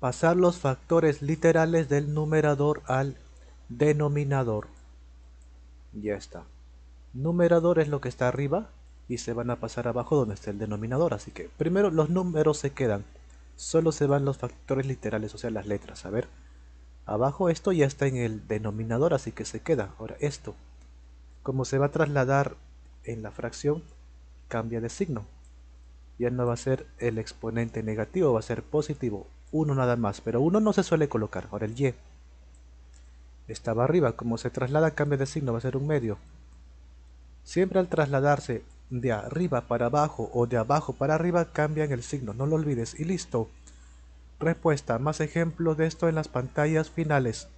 pasar los factores literales del numerador al denominador. Ya está. Numerador es lo que está arriba y se van a pasar abajo donde está el denominador. Así que primero los números se quedan. Solo se van los factores literales, o sea, las letras. A ver, abajo esto ya está en el denominador, así que se queda. Ahora esto, como se va a trasladar en la fracción, cambia de signo. Ya no va a ser el exponente negativo, va a ser positivo uno nada más, pero uno no se suele colocar. Ahora el Y estaba arriba, como se traslada cambia de signo, va a ser un medio. Siempre al trasladarse de arriba para abajo o de abajo para arriba cambian el signo, no lo olvides y listo. Respuesta, más ejemplos de esto en las pantallas finales.